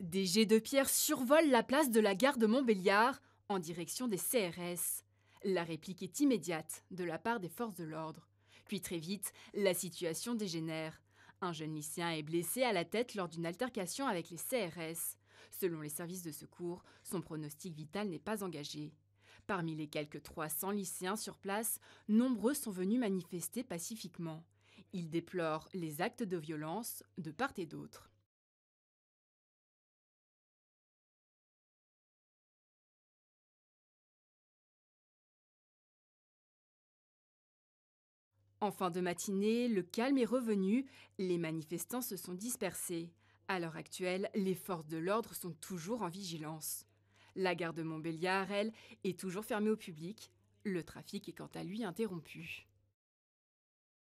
Des jets de pierre survolent la place de la gare de Montbéliard en direction des CRS. La réplique est immédiate de la part des forces de l'ordre. Puis très vite, la situation dégénère. Un jeune lycéen est blessé à la tête lors d'une altercation avec les CRS. Selon les services de secours, son pronostic vital n'est pas engagé. Parmi les quelques 300 lycéens sur place, nombreux sont venus manifester pacifiquement. Ils déplorent les actes de violence de part et d'autre. En fin de matinée, le calme est revenu, les manifestants se sont dispersés. À l'heure actuelle, les forces de l'ordre sont toujours en vigilance. La gare de Montbéliard, elle, est toujours fermée au public. Le trafic est quant à lui interrompu.